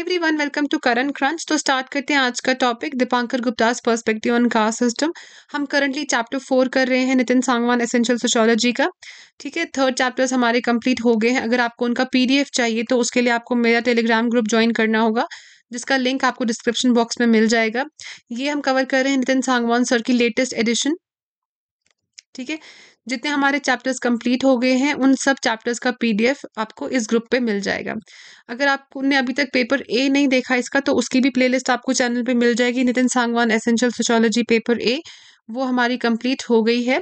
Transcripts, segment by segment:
High everyone welcome to current crunch तो start करते हैं आज का topic Dipankar Gupta's perspective on caste system हम करंटली चैप्टर फोर कर रहे हैं नितिन सांगवान एसेंशियल सोशोलॉजी का ठीक है थर्ड चैप्टर्स हमारे कंप्लीट हो गए हैं अगर आपको उनका पीडीएफ चाहिए तो उसके लिए आपको मेरा टेलीग्राम ग्रुप ज्वाइन करना होगा जिसका लिंक आपको डिस्क्रिप्शन बॉक्स में मिल जाएगा ये हम कवर कर रहे हैं नितिन सांगवान सर की लेटेस्ट एडिशन ठीक है जितने हमारे चैप्टर्स कंप्लीट हो गए हैं उन सब चैप्टर्स का पीडीएफ आपको इस ग्रुप पे मिल जाएगा अगर आपने अभी तक पेपर ए नहीं देखा इसका तो उसकी भी प्लेलिस्ट आपको चैनल पे मिल जाएगी Nitin Sangwan essential sociology paper A वो हमारी कंप्लीट हो गई है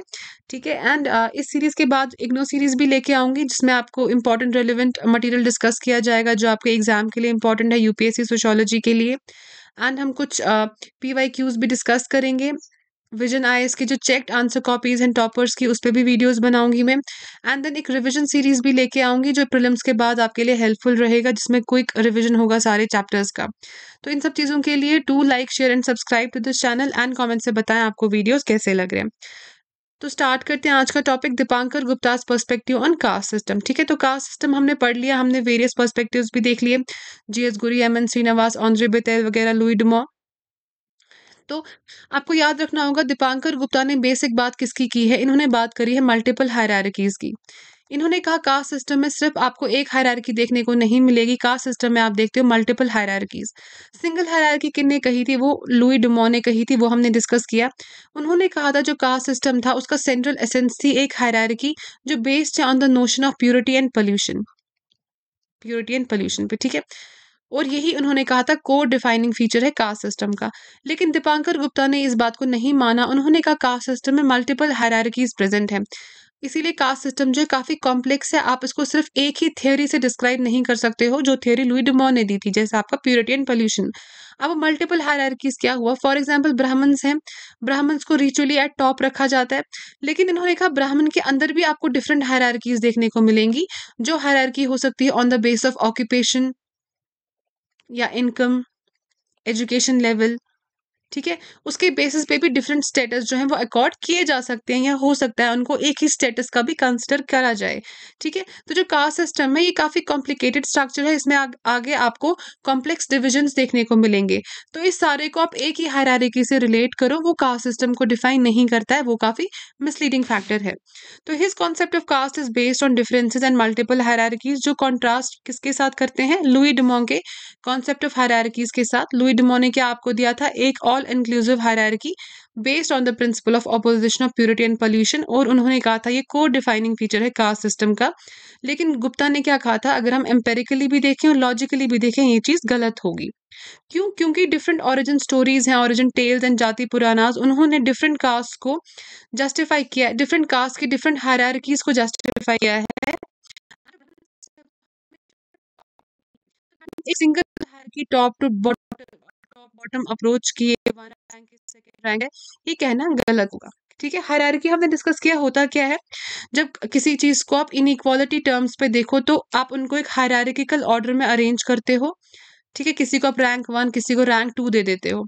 ठीक है एंड uh, इस सीरीज़ के बाद इग्नो सीरीज़ भी लेके आऊँगी जिसमें आपको इंपॉर्टेंट रेलिवेंट मटेरियल डिस्कस किया जाएगा जो आपके एग्ज़ाम के लिए इंपॉर्टेंट है यूपीएससी सोशोलॉजी के लिए एंड हम कुछ पी वाई क्यूज़ भी डिस्कस करेंगे विजन आई के जो checked answer copies and toppers की उस पर भी वीडियोज़ बनाऊंगी मैं एंड देन एक रिविजन सीरीज भी लेके आऊंगी जो प्रिलम्स के बाद आपके लिए हेल्पफुल रहेगा जिसमें क्विक रिविजन होगा सारे चैप्टर्स का तो इन सब चीज़ों के लिए to like share and subscribe to this channel and comment से बताएं आपको वीडियोज़ कैसे लग रहे हैं तो स्टार्ट करते हैं आज का topic Dipankar Gupta's perspective on caste system ठीक है तो कास्ट सिस्टम हमने पढ़ लिया हमने वेरियस पर्सपेक्टिव्स भी देख लिए GS Ghurye M N Srinivas Andre Beteille वगैरह लुई डुमो तो आपको याद रखना होगा दीपांकर गुप्ता ने बेसिक बात किसकी की है इन्होंने बात करी है मल्टीपल हायरारकीज की इन्होंने कहा कास्ट सिस्टम में सिर्फ आपको एक हायरकी देखने को नहीं मिलेगी कास्ट सिस्टम में आप देखते हो मल्टीपल हायरार्कीज सिंगल किन ने कही थी वो लुई डुमो ने कही थी वो हमने डिस्कस किया उन्होंने कहा था जो कास्ट सिस्टम था उसका सेंट्रल एसेंस थी एक हायरकी जो बेस्ड है on the notion of purity and pollution purity and pollution पे ठीक है और यही उन्होंने कहा था कोर डिफाइनिंग फीचर है कास्ट सिस्टम का लेकिन दीपांकर गुप्ता ने इस बात को नहीं माना उन्होंने कहा कास्ट सिस्टम में मल्टीपल हायरकीज प्रेजेंट है इसीलिए कास्ट सिस्टम जो है काफ़ी कॉम्प्लेक्स है आप इसको सिर्फ एक ही थ्योरी से डिस्क्राइब नहीं कर सकते हो जो थ्योरी लुई डुमोर ने दी थी जैसे आपका प्योरिटी एंड पोल्यूशन अब मल्टीपल हायरकीज क्या हुआ फॉर एग्जाम्पल ब्राह्मण्स हैं ब्राह्मण्स को रिचुअली एट टॉप रखा जाता है लेकिन इन्होंने कहा ब्राह्मण के अंदर भी आपको डिफरेंट हायरकीज देखने को मिलेंगी जो हायरकी हो सकती है on the base of occupation या income, education level, ठीक है उसके बेसिस पे भी डिफरेंट स्टेटस जो है वो अकॉर्ड किए जा सकते हैं या हो सकता है उनको एक ही स्टेटस का भी कंसिडर करा जाए ठीक है तो जो कास्ट सिस्टम है ये काफ़ी कॉम्प्लिकेटेड स्ट्रक्चर है इसमें आ, आगे आपको कॉम्प्लेक्स डिविजन देखने को मिलेंगे तो इस सारे को आप एक ही हायरारिकी से रिलेट करो वो कास्ट सिस्टम को डिफाइन नहीं करता है वो काफ़ी मिसलीडिंग फैक्टर है तो his concept of caste is based on differences and multiple hierarchies जो कॉन्ट्रास्ट किसके साथ करते हैं लुई डिमोंग के कॉन्सेप्ट ऑफ हरारिकीज के साथ लुई डिमो ने क्या आपको दिया था एक और all inclusive hierarchy based on the principle of opposition of purity and pollution और उन्होंने कहा था ये कोर डिफाइनिंग फीचर है कास्ट सिस्टम का लेकिन गुप्ता ने क्या कहा था अगर हम एम्पेरिकली भी देखें और लॉजिकली भी देखें ये चीज़ गलत होगी क्यों क्योंकि डिफरेंट ओरिजिन स्टोरीज हैं origin tales and Jati Puranas उन्होंने डिफरेंट कास्ट को जस्टिफाई किया डिफरेंट कास्ट की डिफरेंट हायरार्कीज को जस्टिफाई किया है सिंगल की top to bottom bottom approach की रैंक रैंक है ये कहना गलत होगा ठीक है हरारकी हमने डिस्कस किया होता क्या है जब किसी चीज़ को आप इनइक्वालिटी टर्म्स पे देखो तो आप उनको एक हरारिकल ऑर्डर में अरेंज करते हो ठीक है किसी को आप रैंक वन किसी को रैंक टू दे देते हो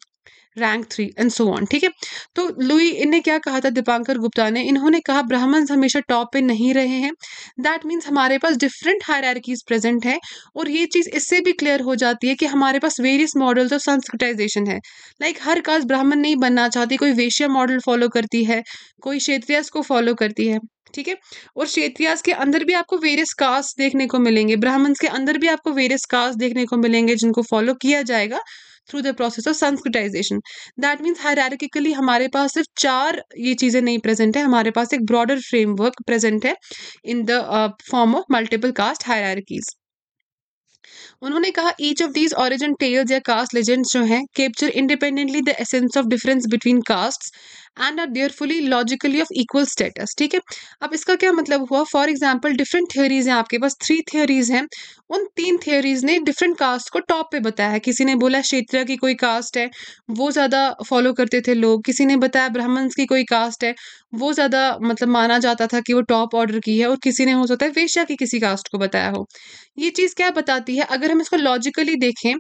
rank three and so on ठीक है तो लुई इन्हें क्या कहा था दीपांकर गुप्ता ने इन्होंने कहा ब्राह्मण हमेशा टॉप पे नहीं रहे हैं दैट मीन्स हमारे पास डिफरेंट हायरकीज प्रेजेंट है और ये चीज़ इससे भी क्लियर हो जाती है कि हमारे पास वेरियस मॉडल्स ऑफ संस्कृटाइजेशन है लाइक like, हर कास्ट ब्राह्मण नहीं बनना चाहती कोई वेशिया मॉडल फॉलो करती है कोई क्षेत्रीय को फॉलो करती है ठीक है और क्षेत्रियास के अंदर भी आपको वेरियस कास्ट देखने को मिलेंगे ब्राह्मण्स के अंदर भी आपको वेरियस कास्ट देखने को मिलेंगे जिनको फॉलो किया जाएगा through the process of Sanskritization that means hierarchically हमारे पास सिर्फ चार ये चीज़ें नहीं प्रेजेंट है हमारे पास एक ब्रॉडर फ्रेमवर्क प्रेजेंट है in the form of multiple caste hierarchies उन्होंने कहा each of these origin tales या कास्ट लेजेंड्स जो हैं capture independently the essence of difference between caste and are therefore logically of equal status ठीक है अब इसका क्या मतलब हुआ फॉर एग्जाम्पल डिफरेंट थियोरीज हैं आपके पास थ्री थियोरीज हैं उन तीन थियोरीज ने डिफरेंट कास्ट को टॉप पे बताया है किसी ने बोला क्षेत्र की कोई कास्ट है वो ज़्यादा फॉलो करते थे लोग किसी ने बताया ब्राह्मण्स की कोई कास्ट है वो ज़्यादा मतलब माना जाता था कि वो टॉप ऑर्डर की है और किसी ने हो सकता है वेश्या की किसी कास्ट को बताया हो ये चीज़ क्या बताती है अगर हम इसको लॉजिकली देखें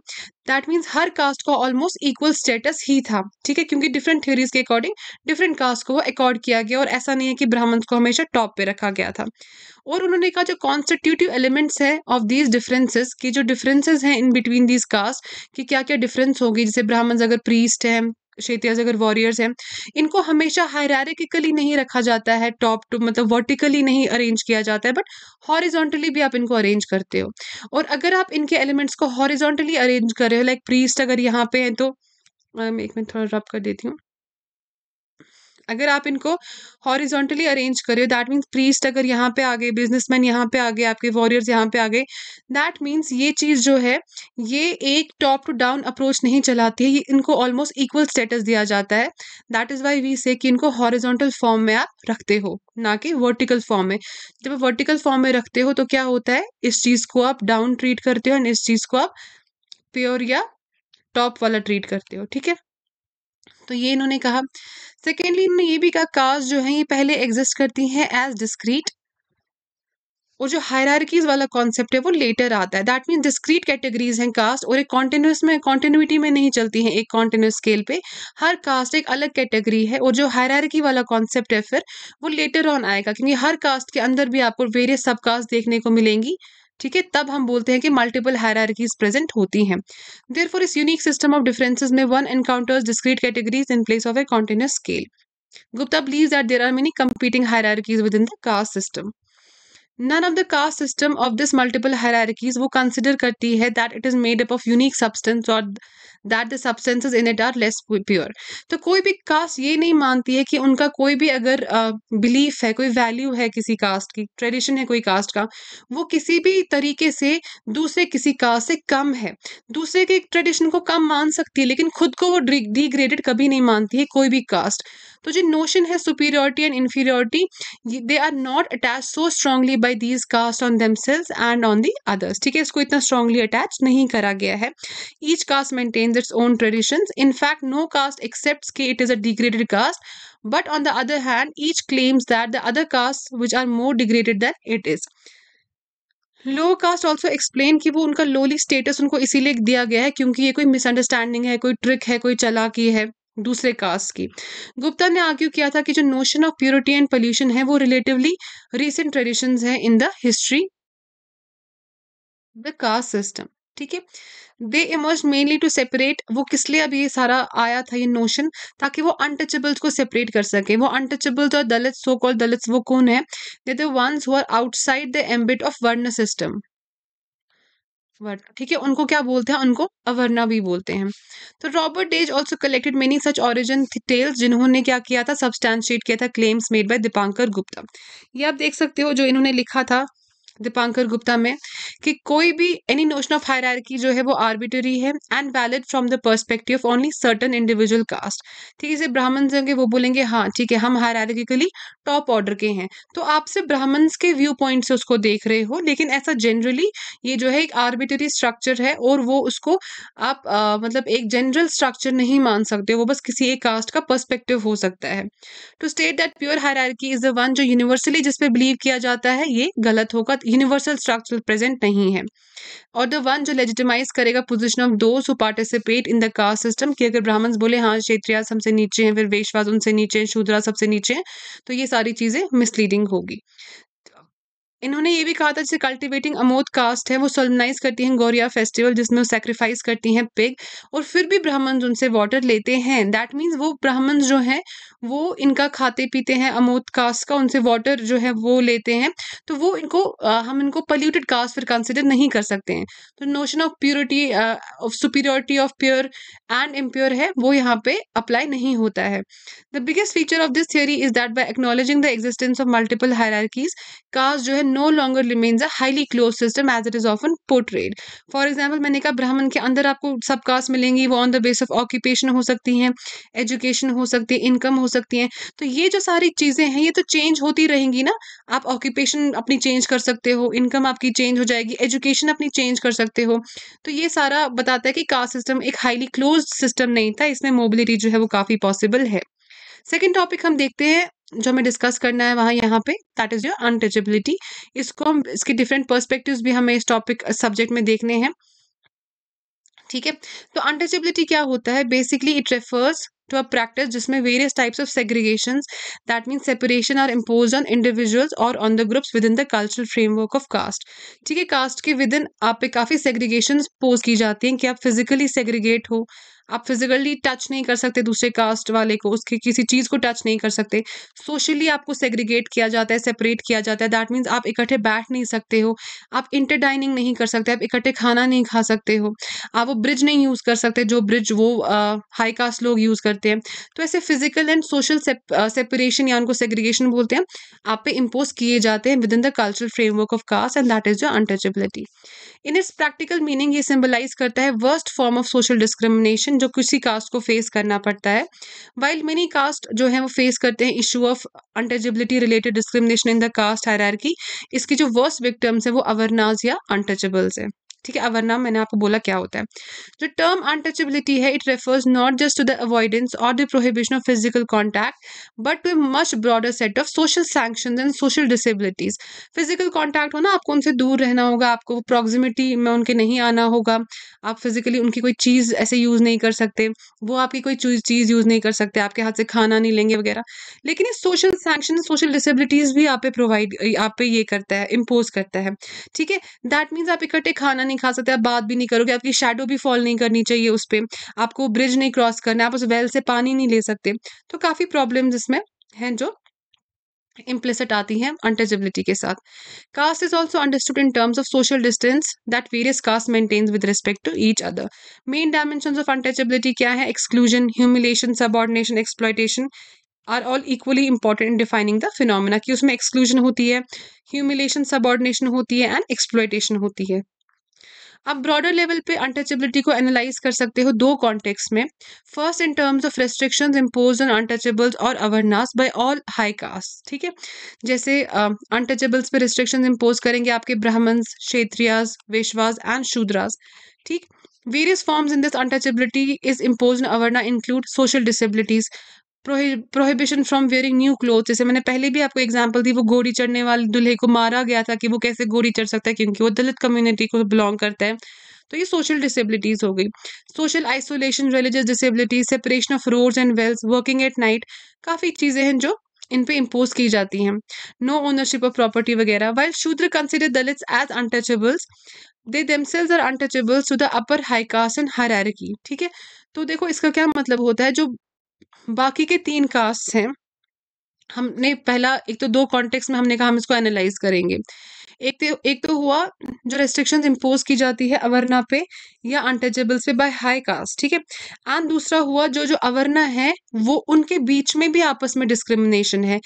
दैट मीन्स हर कास्ट का ऑलमोस्ट इक्वल स्टेटस ही था ठीक है क्योंकि डिफरेंट थ्योरीज के अकॉर्डिंग डिफरेंट कास्ट को अकॉर्ड किया गया और ऐसा नहीं है कि ब्राह्मण्स को हमेशा टॉप पे रखा गया था और उन्होंने कहा जो कॉन्स्टिट्यूटिव एलिमेंट्स है ऑफ दीज डिफरेंसेस की जो डिफरेंसेस हैं इन बिटवीन दीज कास्ट कि क्या क्या डिफरेंस होगी जैसे ब्राह्मण अगर प्रीस्ट हैं क्षेत्रीय अगर वॉरियर्स हैं इनको हमेशा हायरारिकली नहीं रखा जाता है टॉप टू मतलब वर्टिकली नहीं अरेंज किया जाता है बट हॉरिजॉन्टली भी आप इनको अरेंज करते हो और अगर आप इनके एलिमेंट्स को हॉरिजॉन्टली अरेंज कर रहे हो लाइक प्रीस्ट अगर यहाँ पे हैं तो एक मिनट थोड़ा रब कर देती हूँ अगर आप इनको हॉरिजॉन्टली अरेंज करें दैट मीन्स प्रीस्ट अगर यहाँ पे आ गए बिजनेसमैन यहाँ पे आ गए आपके वॉरियर्स यहाँ पे आ गए दैट मीन्स ये चीज़ जो है ये एक टॉप टू डाउन अप्रोच नहीं चलाती है ये इनको ऑलमोस्ट इक्वल स्टेटस दिया जाता है दैट इज़ वाई वी से कि इनको हॉरिजॉन्टल फॉर्म में आप रखते हो ना कि वर्टिकल फॉर्म में जब आप वर्टिकल फॉर्म में रखते हो तो क्या होता है इस चीज़ को आप डाउन ट्रीट करते हो एंड इस चीज़ को आप प्योर या टॉप वाला ट्रीट करते हो ठीक है तो ये इन्होंने कहा सेकेंडली इन्होंने ये भी कहा कास्ट जो है ये पहले एग्जिस्ट करती हैं एज डिस्क्रीट और जो हायरकीज वाला कॉन्सेप्ट है वो लेटर आता है दैट मीन डिस्क्रीट कैटेगरीज हैं कास्ट और एक कॉन्टिन्यूस में कॉन्टिन्यूटी में नहीं चलती हैं एक कॉन्टिन्यूस स्केल पे हर कास्ट एक अलग कैटेगरी है और जो हायरकी वाला कॉन्सेप्ट है फिर वो लेटर ऑन आएगा क्योंकि हर कास्ट के अंदर भी आपको वेरियस सब कास्ट देखने को मिलेंगी ठीक है तब हम बोलते हैं कि मल्टीपल हायरकीज प्रेजेंट होती हैं देर फॉर इस यूनिक सिस्टम ऑफ डिफरेंसेज में one encounters discrete categories in place of a continuous scale Gupta that there are many competing hierarchies within the caste system none of the caste system of this multiple hierarchies वो consider करती है that it is made up of unique substance और that the substance in it are less pure तो कोई भी cast ये नहीं मानती है कि उनका कोई भी अगर बिलीफ uh, है कोई वैल्यू है किसी कास्ट की ट्रेडिशन है कोई कास्ट का वो किसी भी तरीके से दूसरे किसी कास्ट से कम है दूसरे के ट्रेडिशन को कम मान सकती है लेकिन खुद को वो डिग्रेडेड कभी नहीं मानती है कोई भी कास्ट तो जो नोशन है superiority and inferiority they are not attach so strongly by these caste on them and on the others ठीक है इसको इतना स्ट्रांगली अटैच नहीं करा गया है each caste maintains its own tradition in fact no caste accept के it is a degraded caste but on the other hand each claims that the other caste which are more degraded than it is low caste also explain कि वो उनका lolly status उनको इसीलिए दिया गया है क्योंकि ये कोई मिसअंडरस्टैंडिंग है कोई ट्रिक है कोई चलाकी है दूसरे कास्ट की गुप्ता ने आर्ग्यू किया था कि जो notion of purity and pollution है वो रिलेटिवली रिसेंट ट्रेडिशन है in the history the caste system ठीक है they emerge mainly to separate वो किस लिए अभी ये सारा आया था ये नोशन ताकि वो अनटचेबल्स को सेपरेट कर सके वो अनटचेबल्स और दलित सो कॉल दलित वो कौन है they the ones who are outside the ambit of varna system वर्थ ठीक है उनको क्या बोलते हैं उनको अवर्ना भी बोलते हैं तो Robert Deliege also collected many such origin tales जिन्होंने क्या किया था सब्सटैंशिएट किया था claims made by Dipankar Gupta ये आप देख सकते हो जो इन्होंने लिखा था दीपांकर गुप्ता में कि कोई भी एनी नोशन ऑफ हायर जो है वो आर्बिटरी है and valid from the of only certain individual caste ठीक है जैसे ब्राह्मण होंगे वो बोलेंगे हाँ ठीक है हम हायर टॉप ऑर्डर के हैं तो आप सिर्फ ब्राह्मण्स के व्यू पॉइंट से उसको देख रहे हो लेकिन ऐसा जनरली ये जो है एक आर्बिटरी स्ट्रक्चर है और वो उसको आप आ, मतलब एक जनरल स्ट्रक्चर नहीं मान सकते वो बस किसी एक कास्ट का पर्स्पेक्टिव हो सकता है to state that pure higher is the one जो यूनिवर्सली जिसपे बिलीव किया जाता है ये गलत होगा यूनिवर्सल स्ट्रक्चर प्रेजेंट नहीं है और द वन जो लेजिटिमाइज करेगा पोजिशन ऑफ दो participate in the caste system कि अगर ब्राह्मण्स बोले हाँ क्षेत्रियास हमसे नीचे हैं फिर वेशवास उनसे नीचे हैं शूद्रा सबसे नीचे हैं तो ये सारी चीज़ें मिसलीडिंग होगी इन्होंने ये भी कहा था जैसे कल्टिवेटिंग अमोद कास्ट है वो सोलमनाइज करती हैं गौरिया फेस्टिवल जिसमें वो सेक्रीफाइस करती हैं पिग और फिर भी ब्राह्मण उनसे वाटर लेते हैं दैट मीन्स वो ब्राह्मण जो हैं वो इनका खाते पीते हैं अमोद कास्ट का उनसे वाटर जो है वो लेते हैं तो वो इनको आ, हम इनको पल्यूटेड कास्ट फिर कंसिडर नहीं कर सकते हैं तो notion of purity of superiority of pure and impure है वो यहाँ पे अप्लाई नहीं होता है the biggest feature of this theory is that by acknowledging the existence of multiple hierarchies caste जो है no longer remains a highly close system as it is often portrayed for example मैंने कहा ब्राह्मण के अंदर आपको सब कास्ट मिलेंगी वो on the base of occupation हो सकती हैं एजुकेशन हो सकती है इनकम हो सकती है तो ये जो सारी चीज़ें हैं ये तो चेंज होती रहेंगी ना आप ऑक्यूपेशन अपनी चेंज कर सकते हो इनकम आपकी चेंज हो जाएगी एजुकेशन अपनी चेंज कर सकते हो तो ये सारा बताता है कि कास्ट सिस्टम एक हाईली क्लोज सिस्टम नहीं था इसमें मोबिलिटी जो है वो काफ़ी पॉसिबल है सेकेंड टॉपिक हम देखते हैं जो हमें डिस्कस करना है वहाँ यहाँ पे दैट इज योर अनटचेबिलिटी इसको हम इसके डिफरेंट पर्सपेक्टिव्स भी हमें इस टॉपिक सब्जेक्ट में देखने हैं ठीक है तो अनटचेबिलिटी क्या होता है basically it refers to a practice जिसमें various types of segregation that mean separation are impose on individuals और on the groups within the cultural framework of caste ठीक है कास्ट के विद इन आप पे काफ़ी सेग्रीगेशन पोज की जाती हैं कि आप फिजिकली सेग्रीगेट हो आप फिजिकली टच नहीं कर सकते दूसरे कास्ट वाले को उसकी किसी चीज़ को टच नहीं कर सकते सोशली आपको सेग्रीगेट किया जाता है सेपरेट किया जाता है दैट मीन्स आप इकट्ठे बैठ नहीं सकते हो आप इंटर डाइनिंग नहीं कर सकते आप इकट्ठे खाना नहीं खा सकते हो आप वो ब्रिज नहीं यूज़ कर सकते जो ब्रिज वो हाई कास्ट लोग यूज़ करते हैं तो ऐसे फिजिकल एंड सोशल सेपरेशन या उनको सेग्रीगेशन बोलते हैं आप पे इम्पोज किए जाते हैं within the cultural framework of caste and that is your untouchability in its practical meaning ये सिम्बलाइज करता है worst form of social discrimination discrimination जो किसी कास्ट को फेस करना पड़ता है वाइल मेनी कास्ट जो है वो फेस करते हैं issue of untouchability related discrimination in the caste hierarchy इसकी जो वर्स्ट विक्टम्स हैं वो अवरनाज या अनटचेबल्स हैं ठीक है अवरना मैंने आपको बोला क्या होता है जो टर्म अनटचेबिलिटी है it refers not just to the avoidance और the prohibition of physical contact but to much broader set of social sanction and social disabilities physical contact हो ना आपको उनसे दूर रहना होगा आपको प्रॉक्सिमिटी में उनके नहीं आना होगा आप फिजिकली उनकी कोई चीज़ ऐसे यूज़ नहीं कर सकते वो आपकी कोई चीज़ यूज़ नहीं कर सकते आपके हाथ से खाना नहीं लेंगे वगैरह लेकिन ये सोशल सैंक्शन सोशल डिसेबिलिटीज़ भी आप पे प्रोवाइड आप पे ये करता है इम्पोज करता है ठीक है दैट मीन्स आप इकट्ठे खाना नहीं खा सकते आप बात भी नहीं करोगे आपकी शेडो भी फॉल नहीं करनी चाहिए उस पर आपको ब्रिज नहीं क्रॉस करना है आप उस वेल से पानी नहीं ले सकते तो काफ़ी प्रॉब्लम इसमें हैं जो इम्प्लिसिट आती हैं अनटचबिलिटी के साथ caste is also understood in terms of social distance that various caste maintains with respect to each other main dimension of untouchability क्या है exclusion humiliation subordination exploitation are all equally important in defining the phenomena कि उसमें exclusion होती है humiliation subordination होती है and exploitation होती है आप ब्रॉडर लेवल पे अनटचेबिलिटी को एनालाइज कर सकते हो दो कॉन्टेक्स में first in terms of restrictions impose on untouchables और avarnas by all high caste ठीक है जैसे अनटचेबल्स uh, पे रिस्ट्रिक्शंस इम्पोज करेंगे आपके ब्राह्मण्स क्षेत्रियाज वेशवास एंड शूद्रास ठीक various forms in this untouchability is impose avarna include social disabilities prohibition from wearing new cloth जैसे मैंने पहले भी आपको एग्जाम्पल दी वो घोड़ी चढ़ने वाले दूल्हे को मारा गया था कि वो कैसे घोड़ी चढ़ सकता है क्योंकि वो दलित कम्युनिटी को बिलोंग करता है तो ये सोशल डिसेबिलिटीज़ हो गई social isolation religious disabilities separation of roads and wells working at night काफ़ी चीज़ें हैं जो इन पे इम्पोज की जाती हैं नो ओनरशिप ऑफ प्रॉपर्टी वगैरह while Shudra consider Dalit as untouchables they themselves are untouchables to the upper high caste and her ठीक है तो देखो इसका क्या मतलब होता है जो बाकी के तीन कास्ट हैं हमने पहला एक तो दो कॉन्टेक्स्ट में हमने कहा हम इसको एनालाइज करेंगे एक तो एक तो हुआ जो रेस्ट्रिक्शंस इम्पोज की जाती है अवरना पे या अनटचेबल्स पे बाय हाई कास्ट ठीक है एंड दूसरा हुआ जो जो अवरना है वो उनके बीच में भी आपस में डिस्क्रिमिनेशन है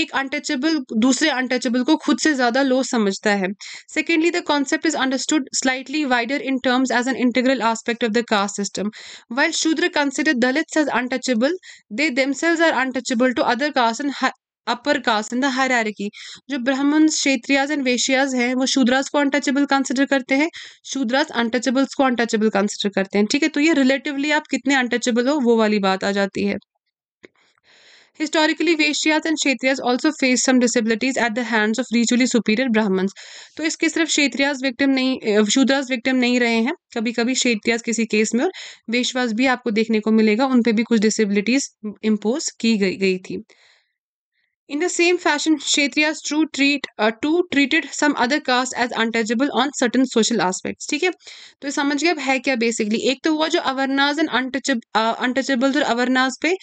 एक अनटचेबल दूसरे अनटचेबल को खुद से ज़्यादा लो समझता है secondly the concept is understood slightly wider in terms as an integral aspect of the caste system while Shudra consider Dalits as untouchable they themselves are untouchable to other caste and upper caste in the की जो ब्राह्मण क्षेत्रियाज and वेशियाज हैं वो शूद्रास को untouchable consider करते हैं Shudras untouchables को untouchable consider करते हैं ठीक है तो ये रिलेटिवली आप कितने अनटचेबल हो वो वाली बात आ जाती है historically Vaishyas and Kshatriyas also face some disabilities at the hands of ritually superior Brahmins तो इसके सिर्फ क्षेत्रियाज विक्टिम नहीं शूद्रास विक्टिम नहीं रहे हैं कभी कभी क्षेत्रियाज किसी केस में और वेशवास भी आपको देखने को मिलेगा उन पर भी कुछ डिसेबिलिटीज इम्पोज की गई गई थी In the same fashion, Kshetriyas true treat uh, too treated some other caste as untouchable on certain social aspects. ठीक है तो ये समझ गए अब है क्या बेसिकली एक तो हुआ जो अवरनाज एंड अनटचेबल अनटचेबल और अवरनाज पे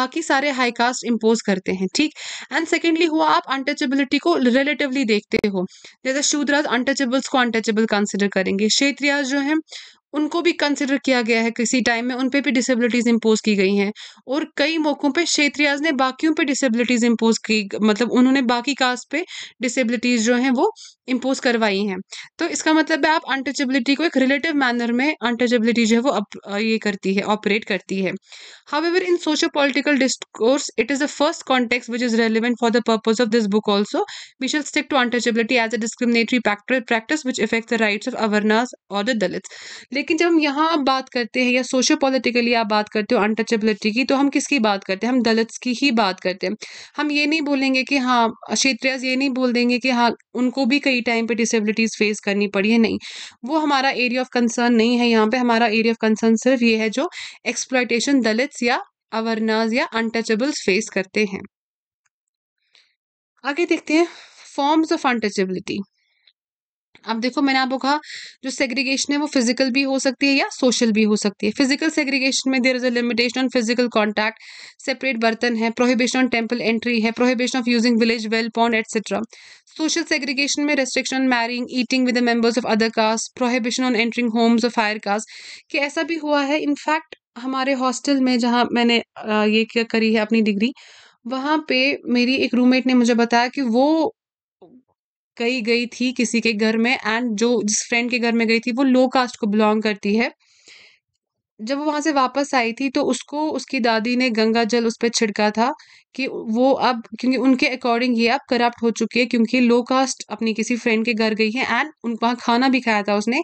बाकी सारे हाई कास्ट इम्पोज करते हैं ठीक एंड सेकेंडली हुआ आप अनटचेबिलिटी को रिलेटिवली देखते हो जैसे शूद्राज अनटचेबल्स को अनटचेबल कंसिडर करेंगे क्षेत्रियाज जो हैं उनको भी कंसिडर किया गया है किसी टाइम में उन पर भी डिसेबिलिटीज़ इम्पोज की गई हैं और कई मौक़ों पर क्षेत्रियाज ने बाकियों पर डिसेबिलिटीज़ इम्पोज की मतलब उन्होंने बाकी कास्ट पे डिसेबिलिटीज़ जो हैं वो इम्पोज करवाई हैं तो इसका मतलब है आप अनटचेबिलिटी को एक रिलेटिव मैनर में अनटचेबिलिटी जो है वो ये करती है ऑपरेट करती है however in socio political discourse it is the first context which is relevant for the purpose of this book also we shall stick to untouchability as a discriminatory practice which affect the rights of avarnas और the दलित लेकिन जब हम यहाँ बात करते हैं या socio politically आप बात करते हो अनटचेबिलिटी की तो हम किसकी बात करते हैं हम दलित्स की ही बात करते हैं हम ये नहीं बोलेंगे कि हाँ क्षेत्रियाज ये नहीं बोल देंगे कि हाँ उनको भी कई टाइम पर डिसेबिलिटीज़ फेस करनी पड़ी है नहीं वो हमारा एरिया ऑफ कंसर्न नहीं है यहाँ पर हमारा एरिया ऑफ कंसर्न सिर्फ ये है जो एक्सप्लाइटेशन दलित्स या अवर्नाज या अनटचेबल्स फेस करते हैं आगे देखते हैं फॉर्म्स ऑफ अनटचेबिलिटी अब देखो मैंने आपको कहा जो सेग्रीगेशन है वो फिजिकल भी हो सकती है या सोशल भी हो सकती है फिजिकल सेग्रीगेशन में there is a limitation on physical contact separate बर्तन है प्रोहिबिशन ऑन टेम्पल एंट्री है prohibition of using village well pond etcetera social segregation में restriction on marrying eating with the members of other caste prohibition on entering homes of higher caste कि ऐसा भी हुआ है in fact हमारे hostel में जहाँ मैंने ये करी है अपनी डिग्री वहाँ पे मेरी एक रूममेट ने मुझे बताया कि वो कई गई थी किसी के घर में एंड जो जिस फ्रेंड के घर में गई थी वो लो कास्ट को बिलोंग करती है जब वो वहाँ से वापस आई थी तो उसको उसकी दादी ने गंगा जल उस पर छिड़का था कि वो अब क्योंकि उनके अकॉर्डिंग ये अब करप्ट हो चुकी है क्योंकि लो कास्ट अपनी किसी फ्रेंड के घर गई है एंड उन वहाँ खाना भी खाया था उसने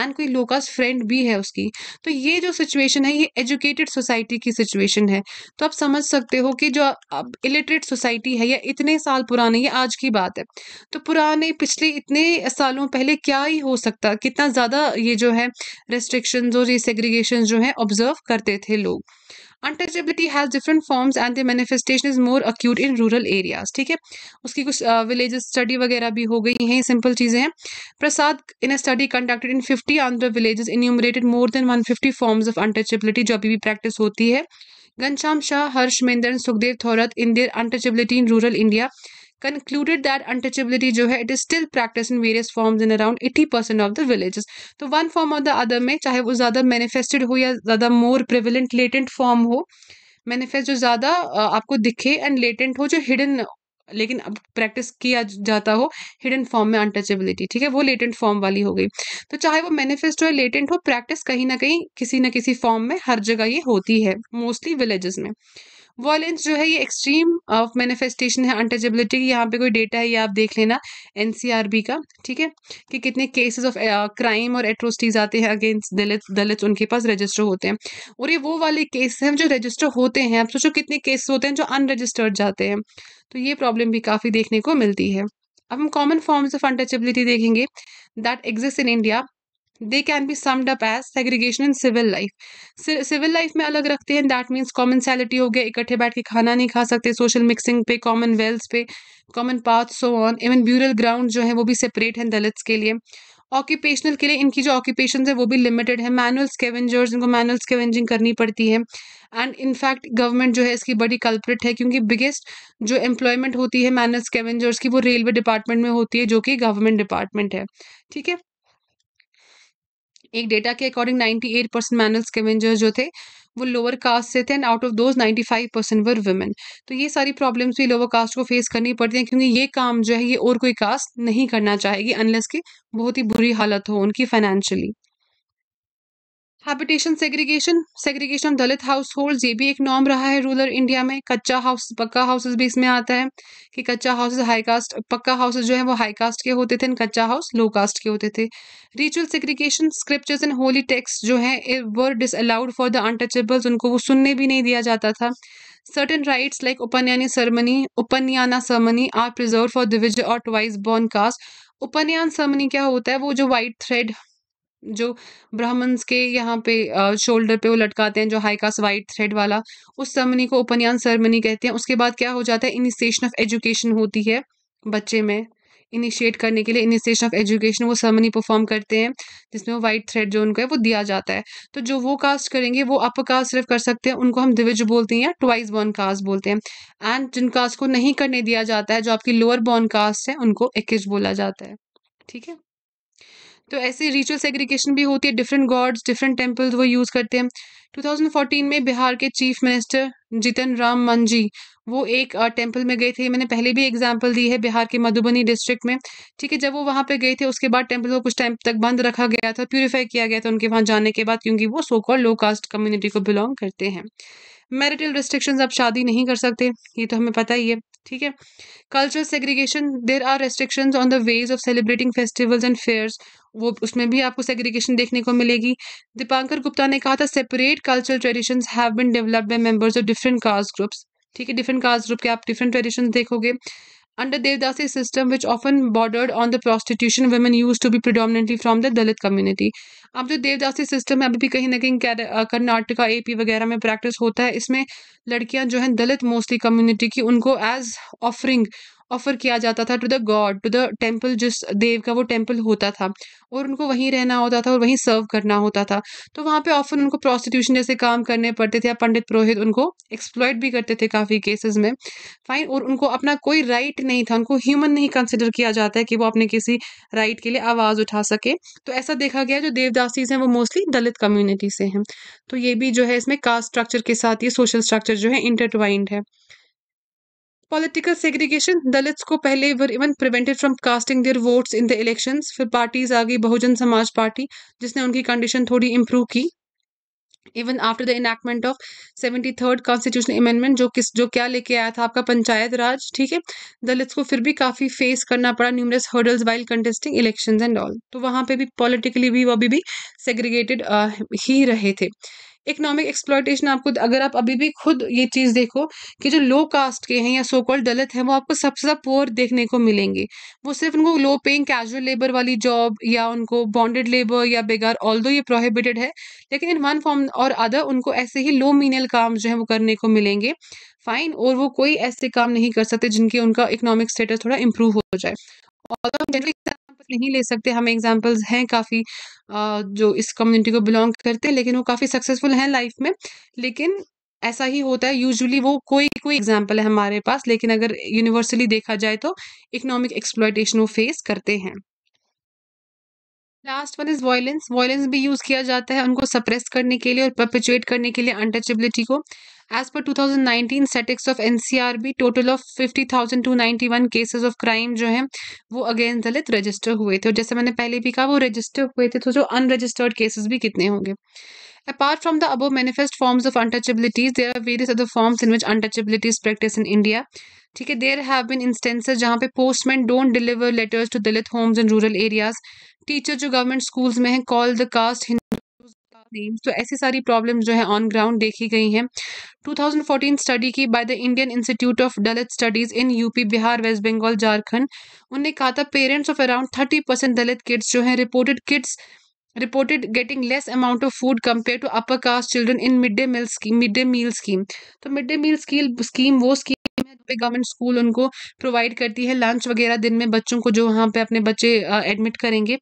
एंड कोई लोकस फ्रेंड भी है उसकी तो ये जो सिचुएशन है ये एजुकेटेड सोसाइटी की सिचुएशन है तो आप समझ सकते हो कि जो अब इलिटरेट सोसाइटी है या इतने साल पुराने ये आज की बात है तो पुराने पिछले इतने सालों पहले क्या ही हो सकता कितना ज़्यादा ये जो है रेस्ट्रिक्शन और ये सेग्रीगेशन जो है ऑब्जर्व करते थे लोग untouchability has different forms and the manifestation is more acute in rural areas ठीक है उसकी कुछ विलेज uh, स्टडी वगैरह भी हो गई हैं सिंपल चीज़ें हैं Prasad in a study conducted in fifty Andhra villages enumerated more than one fifty forms of untouchability जो अभी भी प्रैक्टिस होती है Ghanshyam Shah Harsh Mander Sukhadeo Thorat in their untouchability in rural India concluded that untouchability जो है it is still practice in various forms in around eighty percent of the village तो one form of the other में चाहे वो ज़्यादा मैनिफेस्टेड हो या ज़्यादा मोर प्रिविलेंट लेटेंट फॉर्म हो मैनिफेस्ट जो ज़्यादा आपको दिखे एंड लेटेंट हो जो हिडन लेकिन अब प्रैक्टिस किया जाता हो हिडन फॉर्म में अनटचेबिलिटी ठीक है वो लेटेंट फॉर्म वाली हो गई तो चाहे वो मैनिफेस्टो या लेटेंट हो प्रैक्टिस कहीं ना कहीं किसी ना किसी फॉर्म में हर जगह ये होती है मोस्टली विलेजेस में वॉलेंस जो है ये एक्सट्रीम ऑफ मैनिफेस्टेशन है अनटचेबिलिटी की यहाँ पे कोई डेटा है ये आप देख लेना एन का ठीक है कि कितने केसेस ऑफ क्राइम और एट्रोसिटीज आते हैं अगेंस्ट दलित दलित उनके पास रजिस्टर होते हैं और ये वो वाले केस हैं जो रजिस्टर होते हैं आप सोचो कितने केसेस होते हैं जो अनरजिस्टर्ड जाते हैं तो ये प्रॉब्लम भी काफ़ी देखने को मिलती है अब हम कॉमन फॉर्म्स ऑफ अनटचेबिलिटी देखेंगे that exist in India they can be summed up as segregation in civil life civil life में अलग रखते हैं दैट मीन्स कॉमन सैलिटी हो गया इकट्ठे बैठ के खाना नहीं खा सकते सोशल मिक्सिंग पे कॉमन वेल्थ पे common path so on even burial ground जो है वो भी सेपरेट हैं दलित्स के लिए ऑक्यूपेशनल के लिए इनकी जो ऑक्यूपेशन है वो भी लिमिटेड है मैनुअल स्केवेंजर्स इनको मैनुअल स्केवेंजिंग करनी पड़ती है एंड इनफैक्ट गवर्नमेंट जो है इसकी बड़ी कल्प्रिट है क्योंकि बिगेस्ट जो एम्प्लॉयमेंट होती है मैनुअल स्केवेंजर्स की वो रेलवे डिपार्टमेंट में होती है जो कि गवर्नमेंट डिपार्टमेंट है ठीक है एक डेटा के अकॉर्डिंग 98 परसेंट मैनुअल स्केवेंजर जो थे वो लोअर कास्ट से थे and out of those 95 percent were women तो ये सारी प्रॉब्लम्स भी लोअर कास्ट को फेस करनी पड़ती हैं क्योंकि ये काम जो है ये और कोई कास्ट नहीं करना चाहेगी अनलेस की बहुत ही बुरी हालत हो उनकी financially habitation segregation segregation Dalit household ये भी एक नॉर्म रहा है रूरल इंडिया में कच्चा हाउस पक्का हाउसेज भी इसमें आता है कि kutcha houses high caste pucca houses जो है वो हाई कास्ट के होते थे कच्चा हाउस लो कास्ट के होते थे ritual segregation scriptures and holy text जो है were allowed for the untouchables उनको वो सुनने भी नहीं दिया जाता था certain rights like upanayana ceremony upanayana ceremony are preserve for dvija और twice born caste upanayana ceremony क्या होता है वो जो वाइट थ्रेड जो ब्राह्मण्स के यहाँ पे शोल्डर पे वो लटकाते हैं जो हाई कास्ट वाइट थ्रेड वाला उस सरमनी को उपनयन सेरेमनी कहते हैं उसके बाद क्या हो जाता है इनिशिएशन ऑफ एजुकेशन होती है बच्चे में इनिशिएट करने के लिए इनिशिएशन ऑफ एजुकेशन वो सेरेमनी परफॉर्म करते हैं जिसमें वो वाइट थ्रेड जो उनको है वो दिया जाता है तो जो वो कास्ट करेंगे वो अपर कास्ट सिर्फ कर सकते हैं उनको हम दिविज बोलते हैं या ट्वाइस बॉर्न कास्ट बोलते हैं एंड जिन कास्ट को नहीं करने दिया जाता है जो आपकी लोअर बॉर्न कास्ट है उनको एक बोला जाता है ठीक है तो ऐसे रिचुअल सेग्रीगेशन भी होती है डिफरेंट गॉड्स डिफरेंट टेम्पल्स वो यूज़ करते हैं 2014 में बिहार के चीफ मिनिस्टर जितन राम मांझी वो एक टेम्पल में गए थे मैंने पहले भी एग्जाम्पल दी है बिहार के मधुबनी डिस्ट्रिक्ट में ठीक है जब वो वहाँ पे गए थे उसके बाद टेम्पल को कुछ टाइम तक बंद रखा गया था प्योरीफाई किया गया था उनके वहाँ जाने के बाद क्योंकि वो so call low caste community को बिलोंग करते हैं मैरिटल रिस्ट्रिक्शंस आप शादी नहीं कर सकते ये तो हमें पता ही है ठीक है cultural segregation there are restriction on the ways of celebrating festivals and fairs वो उसमें भी आपको सेग्रीगेशन देखने को मिलेगी दीपांकर गुप्ता ने कहा था separate cultural tradition have been developed by members of different caste groups ठीक है डिफरेंट कास्ट ग्रुप के आप डिफरेंट ट्रेडिशन देखोगे under Devdasi system which often bordered on the prostitution women used to be predominantly from the Dalit community अब जो देवदासी system है अभी भी कहीं ना कहीं कर्नाटका ए पी वगैरह में प्रैक्टिस होता है इसमें लड़कियां जो हैं दलित मोस्टली कम्युनिटी की उनको एज ऑफरिंग ऑफ़र किया जाता था to the god to the temple जिस देव का वो टेम्पल होता था और उनको वहीं रहना होता था और वहीं सर्व करना होता था तो वहाँ पे ऑफन उनको प्रोस्टिट्यूशन जैसे काम करने पड़ते थे या पंडित पुरोहित उनको एक्सप्लॉयड भी करते थे काफ़ी केसेस में फाइन और उनको अपना कोई राइट नहीं था उनको ह्यूमन नहीं कंसिडर किया जाता है कि वो अपने किसी राइट के लिए आवाज़ उठा सके तो ऐसा देखा गया जो देवदासीज हैं वो मोस्टली दलित कम्युनिटी से हैं तो ये भी जो है इसमें कास्ट स्ट्रक्चर के साथ ये सोशल स्ट्रक्चर जो है इंटरटवाइंड है पॉलिटिकल सेग्रीगेशन दलित्स को पहले were even prevented from casting their votes in the elections फिर पार्टीज आ गई बहुजन समाज पार्टी जिसने उनकी कंडीशन थोड़ी इम्प्रूव की even after the enactment of seventy third constitution amendment जो किस जो क्या लेके आया था आपका पंचायत राज ठीक है दलित्स को फिर भी काफ़ी फेस करना पड़ा numerous hurdles while contesting election and all तो वहाँ पे भी पॉलिटिकली भी वो अभी भी सेग्रीगेटेड ही रहे थे इकोनॉमिक एक्सप्लॉयटेशन आपको अगर आप अभी भी खुद ये चीज़ देखो कि जो लो कास्ट के हैं या सो कॉल्ड दलित हैं वो आपको सबसे ज़्यादा पोअर देखने को मिलेंगे वो सिर्फ उनको लो पेइंग कैजुअल लेबर वाली जॉब या उनको बॉन्डेड लेबर या बेगार ऑल दो ये प्रोहिबिटेड है लेकिन इन वन फॉर्म और अदर उनको ऐसे ही लो मीनियल काम जो है वो करने को मिलेंगे फाइन और वो कोई ऐसे काम नहीं कर सकते जिनके उनका इकोनॉमिक स्टेटस थोड़ा इम्प्रूव हो जाए और नहीं ले सकते हमें एग्जाम्पल्स हैं काफ़ी जो इस कम्युनिटी को बिलोंग करते हैं लेकिन वो काफ़ी सक्सेसफुल हैं लाइफ में लेकिन ऐसा ही होता है यूजुअली वो कोई कोई एग्जाम्पल है हमारे पास लेकिन अगर यूनिवर्सली देखा जाए तो इकोनॉमिक एक्सप्लॉयटेशन वो फेस करते हैं last one is violence violence भी यूज़ किया जाता है उनको सप्रेस करने के लिए और परपेचुएट करने के लिए अनटचेबिलिटी को As per 2019 statistics of ncrb total of 50,291 cases of crime जो हैं वो अगेन दलित रजिस्टर हुए थे और जैसे मैंने पहले भी कहा वो रजिस्टर हुए थे तो जो अनरजिस्टर्ड केसेस भी कितने होंगे Apart from the above manifest forms of untouchabilities, there are various other forms in which untouchability is practiced in India. ठीक है देर हैव बिन इंस्टेंसेज जहाँ पे postman don't deliver letters to Dalit homes in rural areas teacher जो government schools में हैं call the caste Hindu names तो ऐसी सारी प्रॉब्लम जो है ऑन ग्राउंड देखी गई हैं 2014 स्टडी की by the Indian Institute of Dalit Studies in UP Bihar West Bengal Jharkhand उनने कहा था parents of around thirty percent Dalit kids जो हैं reported kids reported getting less amount of food compare to upper caste children in mid day meal scheme mid day meal scheme तो mid day meal scheme वो scheme पे government school उनको provide करती है lunch वगैरह दिन में बच्चों को जो वहाँ पे अपने बच्चे एडमिट करेंगे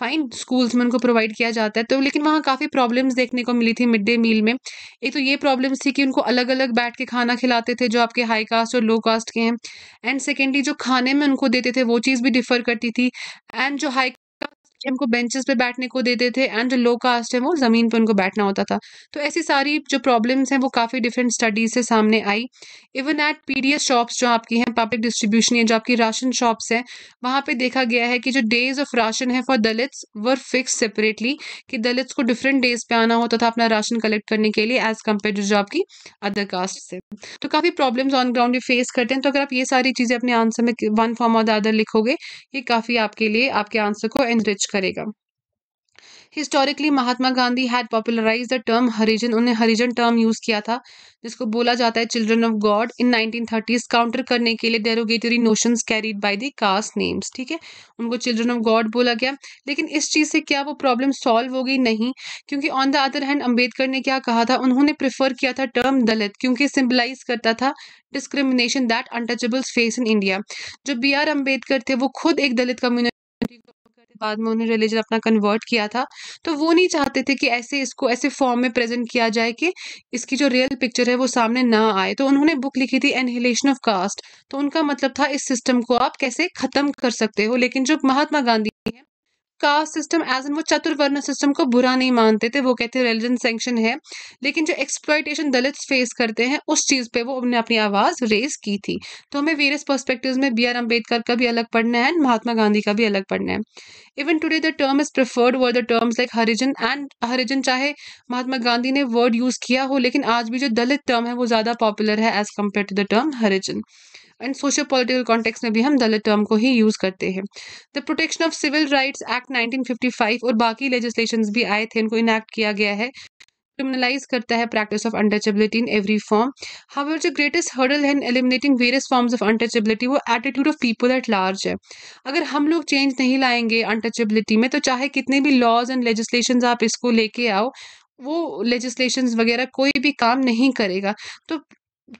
फाइन स्कूल्स में उनको प्रोवाइड किया जाता है तो लेकिन वहाँ काफ़ी प्रॉब्लम्स देखने को मिली थी मिड डे मील में एक तो ये प्रॉब्लम्स थी कि उनको अलग अलग बैठ के खाना खिलाते थे जो आपके हाई कास्ट और लो कास्ट के हैं एंड सेकेंडली जो खाने में उनको देते थे वो चीज़ भी डिफ़र करती थी एंड जो हाई बच्चे हमको बेंचेस पे बैठने को देते थे एंड जो लो कास्ट है वो ज़मीन पे उनको बैठना होता था तो ऐसी सारी जो प्रॉब्लम्स हैं वो काफ़ी डिफरेंट स्टडीज से सामने आई इवन एट पी शॉप्स जो आपकी हैं पब्लिक डिस्ट्रीब्यूशन या जो आपकी राशन शॉप्स हैं वहाँ पर देखा गया है कि जो डेज ऑफ राशन है for Dalits were fix separately कि दलित्स को डिफरेंट डेज पे आना होता था अपना राशन कलेक्ट करने के लिए एज कम्पेयर टू जो आपकी अदर कास्ट से तो काफ़ी प्रॉब्लम्स ऑन ग्राउंड ये फेस करते हैं तो अगर आप ये सारी चीज़ें अपने आंसर में वन फॉर्म और अदर लिखोगे ये काफ़ी आपके लिए आपके आंसर को एनरिच करेगा historically Mahatma Gandhi had popularize the term Harijan उन्हें हरिजन टर्म यूज़ किया था जिसको बोला जाता है children of God in 1930s counter करने के लिए derogatory notions carried by the caste names ठीक है उनको चिल्ड्रन ऑफ गॉड बोला गया लेकिन इस चीज़ से क्या वो प्रॉब्लम सॉल्व हो गई नहीं क्योंकि on the other hand Ambedkar ने क्या कहा था उन्होंने प्रिफर किया था टर्म दलित क्योंकि सिम्बलाइज करता था discrimination that untouchables face in India जो बी आर अम्बेडकर थे वो खुद एक दलित कम्युनिटी बाद में उन्हें रिलीजन अपना कन्वर्ट किया था तो वो नहीं चाहते थे कि ऐसे इसको ऐसे फॉर्म में प्रेजेंट किया जाए कि इसकी जो रियल पिक्चर है वो सामने ना आए तो उन्होंने बुक लिखी थी एनहिलेशन ऑफ कास्ट तो उनका मतलब था इस सिस्टम को आप कैसे ख़त्म कर सकते हो लेकिन जो महात्मा गांधी हैं कास्ट सिस्टम एज एन वो चतुर्वर्ण सिस्टम को बुरा नहीं मानते थे वो कहते रिलीजन सेंक्शन है लेकिन जो एक्सप्लाइटेशन दलित फेस करते हैं उस चीज़ पे वो उन्होंने अपनी आवाज़ रेज की थी तो हमें वेरियस पर्सपेक्टिव में बी आर अम्बेडकर का भी अलग पढ़ना है एंड महात्मा गांधी का भी अलग पढ़ना है even today the term is preferred over the terms like Harijan and Harijan चाहे महात्मा गांधी ने वर्ड यूज़ किया हो लेकिन आज भी जो दलित टर्म है वो ज़्यादा पॉपुलर है as compare to the term Harijan and social political context में भी हम दलित टर्म को ही यूज करते हैं the protection of civil rights act nineteen fifty five और बाकी लेजिस्लेशन भी आए थे इनको इनैक्ट किया गया है क्रिमिनलाइज करता है practice of untouchability in every form how जो ग्रेटेस्ट हर्डल है in eliminating various forms of untouchability वो attitude of people at large है अगर हम लोग चेंज नहीं लाएंगे अनटचेबिलिटी में तो चाहे कितने भी लॉज एंड लेजिस्लेशन आप इसको लेके आओ वो लेजिस्लेशन वगैरह कोई भी काम नहीं करेगा तो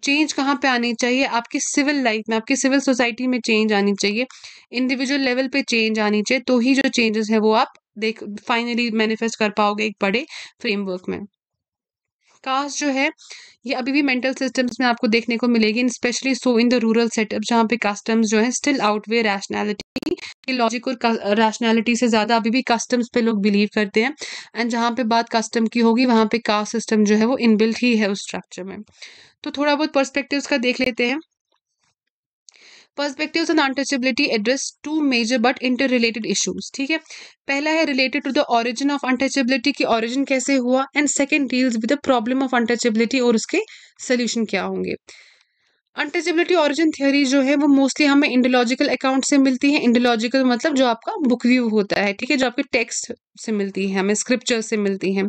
चेंज कहाँ पे आनी चाहिए आपकी सिविल लाइफ में आपकी सिविल सोसाइटी में चेंज आनी चाहिए इंडिविजुअल लेवल पे चेंज आनी चाहिए तो ही जो चेंजेस है वो आप देख फाइनली मैनिफेस्ट कर पाओगे एक बड़े फ्रेमवर्क में कास्ट जो है ये अभी भी मेंटल सिस्टम्स में आपको देखने को मिलेगी specially so in the rural setup जहाँ पे कस्टम्स जो है स्टिल आउटवे रैशनैलिटी लॉजिक और रैशनैलिटी से ज़्यादा अभी भी कस्टम्स पे लोग बिलीव करते हैं एंड जहाँ पे बात कस्टम की होगी वहाँ पे कास्ट सिस्टम जो है वो इनबिल्ट ही है उस स्ट्रक्चर में तो थोड़ा बहुत परस्पेक्टिव का देख लेते हैं perspectives on untouchability address two major but inter related issues ठीक है पहला है related to the origin of untouchability की ऑरिजिन कैसे हुआ and second deals with the problem of untouchability और उसके सोल्यूशन क्या होंगे अनटचेबिलिटी ऑरिजिन थियोरी जो है वो मोस्टली हमें इंडोलॉजिकल अकाउंट से मिलती है इंडोलॉजिकल मतलब जो आपका बुक व्यू होता है ठीक है जो आपके टेक्स्ट से मिलती है हमें स्क्रिप्चर से मिलती है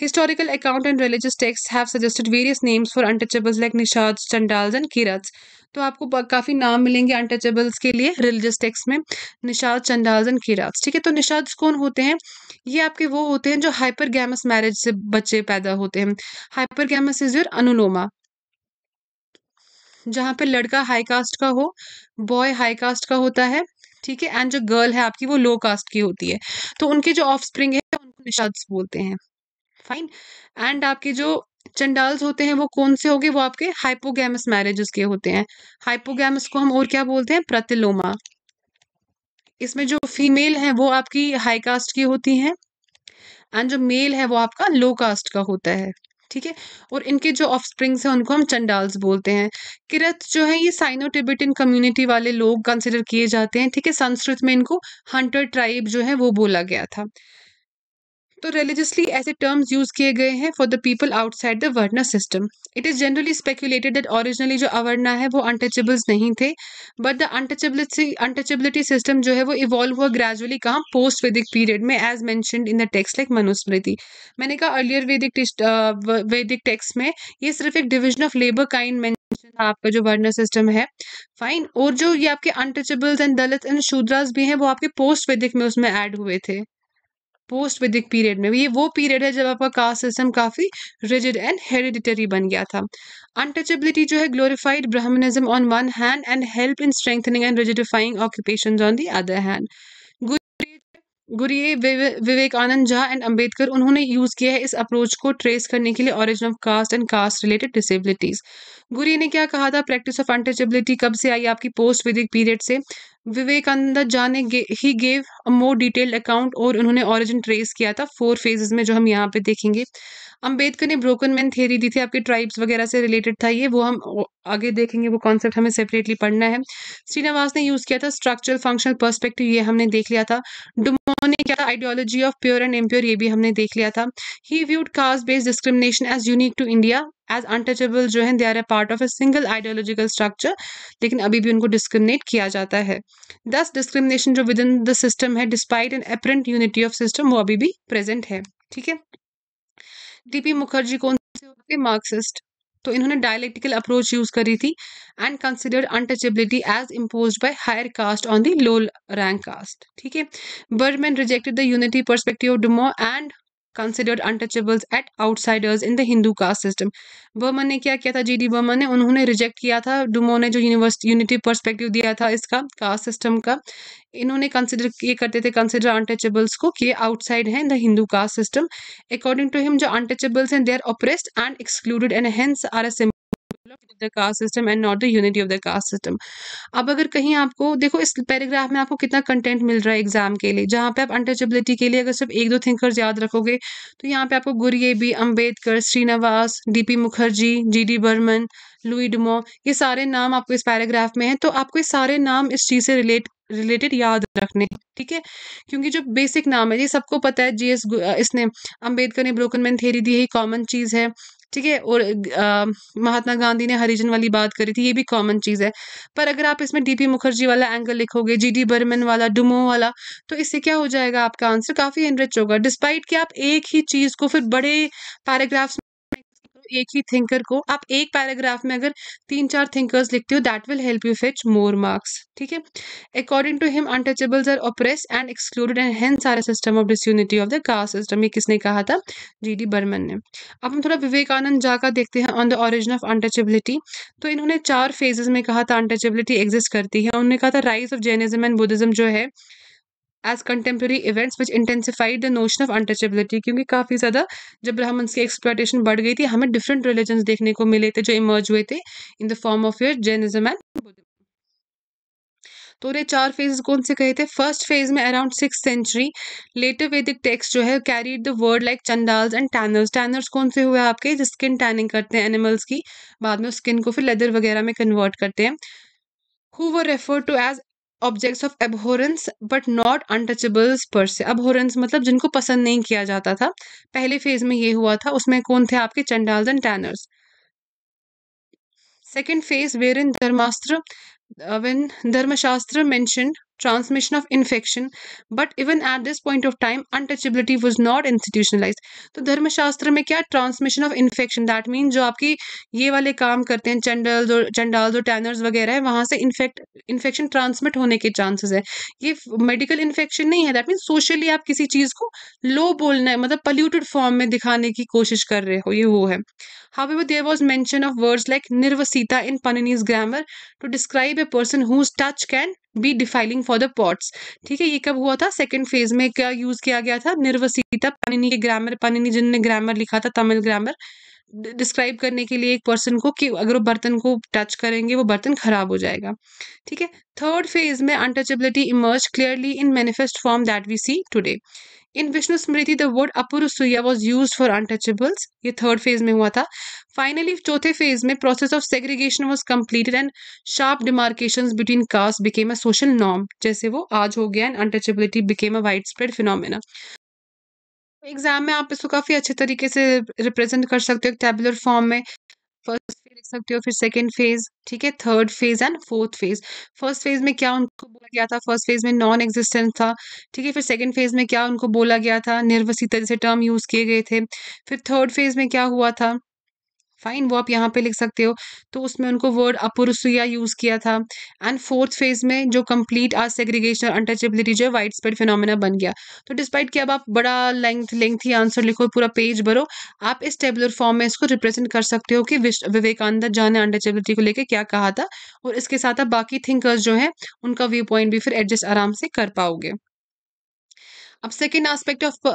historical account and religious text have suggested various names for untouchables like Nishad Chandals and Kirats तो आपको काफ़ी नाम मिलेंगे अनटचेबल्स के लिए रिलीजियस टेक्स में निषाद चंडाल्स खीराज ठीक है तो निषाद कौन होते हैं ये आपके वो होते हैं जो हाइपरगैमस मैरिज से बच्चे पैदा होते हैं hypergamous is your anuloma जहाँ पे लड़का हाई कास्ट का हो बॉय हाई कास्ट का होता है ठीक है एंड जो गर्ल है आपकी वो लो कास्ट की होती है तो उनके जो ऑफ है उनको निषाद बोलते हैं फाइन एंड आपके जो चंडाल्स होते हैं वो कौन से हो गए वो आपके हाइपोगैमस मैरिजेस के होते हैं हाइपोगैमस को हम और क्या बोलते हैं प्रतिलोमा इसमें जो फीमेल है वो आपकी हाई कास्ट की होती हैं एंड जो मेल है वो आपका लो कास्ट का होता है ठीक है और इनके जो ऑफ स्प्रिंग्स हैं उनको हम चंडाल्स बोलते हैं किरत जो है ये साइनो टिबिटिन कम्युनिटी वाले लोग कंसिडर किए जाते हैं ठीक है संस्कृत में इनको हंटर ट्राइब जो है वो बोला गया था तो रिलीजियसली ऐसे टर्म्स यूज किए गए हैं for the people outside the varna system it is generally speculated that originally जो अवर्ना है वो अनटचेबल्स नहीं थे but the untouchability untouchability system जो है वो इवॉल्व हुआ ग्रेजुअली कहाँ पोस्ट वैदिक पीरियड में as mentioned in the text like Manusmriti मैंने कहा अर्लियर वैदिक वैदिक टेक्स्ट में ये सिर्फ एक डिविजन ऑफ लेबर काइंड में था आपका जो वर्नर सिस्टम है फाइन और जो ये आपके untouchables and Dalit and Shudras भी हैं वो आपके पोस्ट वैदिक में उसमें ऐड हुए थे पोस्ट वैदिक पीरियड में ये वो पीरियड है जब आपका कास्ट सिस्टम काफ़ी रिजिड एंड हेरिडिटरी बन गया था अनटचेबिलिटी जो है glorified Brahmanism on one hand and help in strengthening and rigidifying occupation on the other hand Ghurye Vivekanand Jha and Ambedkar उन्होंने यूज़ किया है इस अप्रोच को ट्रेस करने के लिए origin of caste and caste related disabilities Ghurye ने क्या कहा था प्रैक्टिस ऑफ अनटचेबिलिटी कब से आई आपकी पोस्ट विदिक पीरियड से विवेकानंद जा ने ही gave a more detailed account और उन्होंने ऑरिजिन ट्रेस किया था फोर फेजेस में जो हम यहाँ पे देखेंगे अंबेडकर ने ब्रोकन मैन थ्योरी दी थी आपके ट्राइब्स वगैरह से रिलेटेड था ये वो हम आगे देखेंगे वो कॉन्सेप्ट हमें सेपरेटली पढ़ना है श्रीनिवास ने यूज़ किया था स्ट्रक्चरल फंक्शनल पर्सपेक्टिव ये हमने देख लिया था डुमो ने क्या था ideology of pure and impure ये भी हमने देख लिया था he viewed caste based discrimination as unique to India as untouchable जो है they are a part of a single ideological structure लेकिन अभी भी उनको डिस्क्रिमिनेट किया जाता है दस डिस्क्रिमिनेशन जो विद इन द सिस्टम है despite an apparent unity of system वो अभी भी प्रेजेंट है ठीक है डीपी मुखर्जी कौन से होते मार्क्सिस्ट तो इन्होंने डायलेक्टिकल अप्रोच यूज करी थी and considered untouchability as impose by higher caste on the low rank caste ठीक है Berreman rejected the unity perspective of Dumont and considered untouchables at outsiders in the Hindu caste system Berreman ने क्या किया था जी D Burman ने उन्होंने reject किया था डुमो ने जो यूनिवर्सिटी यूनिटी परस्पेक्टिव दिया था इसका कास्ट सिस्टम का इन्होंने कंसिडर ये करते थे कंसिडर अनटचेबल्स को कि आउटसाइड हैं the Hindu caste system according to him जो अनटचेबल्स हैं they are oppressed and excluded and hence are a the caste system and not the unity of the caste system अब अगर कहीं आपको देखो इस पैराग्राफ में आपको कितना कंटेंट मिल रहा है एग्जाम के लिए जहाँ पे आप अनटचेबिलिटी के लिए अगर सिर्फ एक दो थिंकर याद रखोगे तो यहाँ पे आपको Ghurye B Ambedkar Srinivas D P Mukherjee G D Berreman Louis Dumont ये सारे नाम आपको इस पैराग्राफ में है तो आपको ये सारे नाम इस चीज़ से रिलेट रिलेटेड याद रखने ठीक है क्योंकि जो बेसिक नाम है ये सबको पता है जीएस इसने अंबेडकर ने ब्रोकन मैन थेरी दी है कॉमन चीज़ है ठीक है और महात्मा गांधी ने हरिजन वाली बात करी थी ये भी कॉमन चीज़ है पर अगर आप इसमें डीपी मुखर्जी वाला एंगल लिखोगे जी डी बर्मन वाला डुमो वाला तो इससे क्या हो जाएगा आपका आंसर काफ़ी एनरिच होगा डिस्पाइट कि आप एक ही चीज़ को फिर बड़े पैराग्राफ्स एक ही थिंकर को आप एक पैराग्राफ में अगर तीन चार थिंकर्स लिखते हो that will help you fetch more marks ठीक है according to him untouchables are oppress and excluded and hence are system of disunity of the caste system ये किसने कहा था जी डी बर्मन ने अब हम थोड़ा विवेकानंद झा का देखते हैं on the origin of untouchability तो इन्होंने चार फेजेस में कहा था अनटचेबिलिटी एग्जिस्ट करती है उन्होंने कहा था rise of Jainism and Buddhism जो है as contemporary events which intensified the notion of untouchability क्योंकि काफ़ी ज़्यादा जब ब्राह्मण्स की एक्सप्लाइटेशन बढ़ गई थी हमें डिफरेंट रिलीजन देखने को मिले थे जो इमर्ज हुए थे in the form of your Jainism and तो उन्हें चार फेज कौन से कहे थे फर्स्ट फेज में around six century later Vedic text जो है carried the word like Chandals and tanners tanners कौन से हुए आपके जो स्किन टैनिंग करते हैं एनिमल्स की बाद में उस स्किन को फिर लेदर वगैरह में कन्वर्ट करते हैं who were refer to as objects of abhorrence but not untouchables per abhorrence मतलब जिनको पसंद नहीं किया जाता था पहले फेज में ये हुआ था उसमें कौन थे आपके Chandals and tanners second phase were in Dharmashastra uh, Dharmashastra dharmashastra transmission of infection but even at this point of time untouchability was not institutionalise तो धर्मशास्त्र में क्या transmission of infection that mean जो आपकी ये वाले काम करते हैं चंडल्स और चंडाल और टैनर्स वगैरह है वहाँ से इन्फेक्ट इन्फेक्शन ट्रांसमिट होने के चांसेस है ये मेडिकल इन्फेक्शन नहीं है दैट मीन सोशली आप किसी चीज़ को लो बोलना है मतलब पल्यूटेड फॉर्म में दिखाने की कोशिश कर रहे हो ये वो है However, there was mention of words like nirvasita in Panini's grammar to describe a person whose touch can be defiling for the pots ठीक है ये कब हुआ था सेकेंड फेज में क्या यूज किया गया था निर्वसीता पानिनी के ग्रामर पानिनी जिनने ग्रामर लिखा था तमिल ग्रामर डिस्क्राइब करने के लिए एक पर्सन को कि अगर वो बर्तन को टच करेंगे वो बर्तन खराब हो जाएगा ठीक है थर्ड फेज में untouchability emerge clearly in manifest form that we see today in Vishnu Smriti the word अपुरुसुया वॉज यूज फॉर अनटचेबल्स ये थर्ड फेज में हुआ था फाइनली चौथे फेज में process of segregation was completed and sharp demarcation between caste became a social norm जैसे वो आज हो गया and untouchability became a wide spread phenomena exam में आप इसको काफ़ी अच्छे तरीके से रिप्रेजेंट कर सकते हो टेबुलर फॉर्म में फर्स्ट देख सकते हो फिर सेकेंड फेज ठीक है third phase and fourth phase first phase में क्या उनको बोला गया था फर्स्ट फेज में नॉन एग्जिस्टेंस था ठीक है फिर सेकेंड फेज में क्या उनको बोला गया था निर्वसित जैसे टर्म यूज किए गए थे फिर थर्ड फेज में क्या हुआ था फाइन वो आप यहाँ पे लिख सकते हो तो उसमें उनको वर्ड अपुरुसुया यूज किया था एंड फोर्थ फेज में जो कंप्लीट आज सेग्रीगेशन और अनटचेबिलिटी जो है वाइड स्प्रेड फिनोमिना बन गया तो डिस्पाइट कि अब आप बड़ा लेंथ लेंथी आंसर लिखो पूरा पेज भरो आप इस टेबुलर फॉर्म में इसको रिप्रेजेंट कर सकते हो कि विवेकानंद जहाँ ने अनटचेबिलिटी को लेकर क्या कहा था और इसके साथ आप बाकी थिंकर्स जो हैं उनका व्यू पॉइंट भी फिर एडजस्ट आराम से कर पाओगे अब second aspect of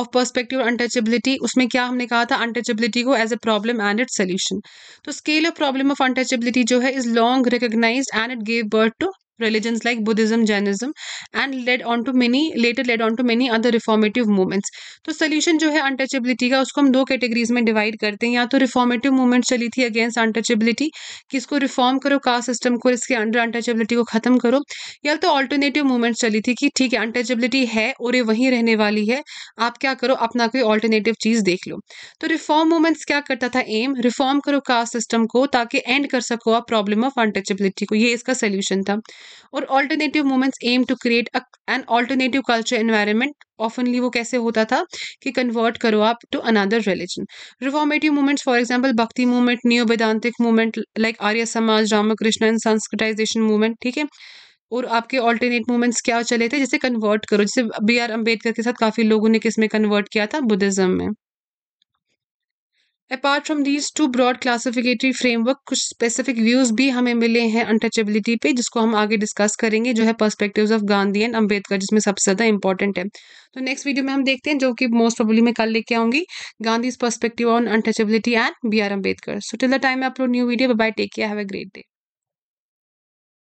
of perspective untouchability उसमें क्या हमने कहा था अनटचेबिलिटी को as a problem and it solution तो scale of problem of untouchability जो है is long recognise and it gave birth to religions like Buddhism, Jainism, and led on to many later led on to many other reformative movements. तो solution jo hai untouchability ka usko hum do categories mein divide karte hain ya to reformative movement chali thi against untouchability कि इसको reform karo caste system ko iske under untouchability ko khatam karo ya to alternative movement chali thi ki theek hai untouchability hai aur ye wahi rehne wali hai aap kya karo apna koi alternative cheez dekh lo to reform movements kya karta tha aim reform karo caste system ko ताकि end kar sako aap problem of untouchability ko ye iska solution tha और alternative movements aim to create an alternative culture environment ऑफनली वो कैसे होता था कि convert करो आप to another religion reformative movements for example Bhakti movement new Vedantic movement like Arya Samaj Ramakrishna and Sanskritisation movement ठीक है और आपके ऑल्टरनेट मूवमेंट्स क्या चले थे जिसे कन्वर्ट करो जैसे बी आर अम्बेडकर के साथ काफ़ी लोगों ने किस में कन्वर्ट किया था बुद्धिज्म में apart from these two broad classificatory framework कुछ स्पेसिफिक व्यूज भी हमें मिले हैं अनटचेबिलिटी पे जिसको हम आगे डिस्कस करेंगे जो है perspectives of Gandhi and Ambedkar जिसमें सबसे ज्यादा इंपॉर्टेंट है तो नेक्स्ट वीडियो में हम देखते हैं जो कि मोस्ट प्रॉब्लली मैं कल लेके आऊंगी Gandhi's perspective on untouchability and B R Ambedkar so till the time upload new video bye take care have a great day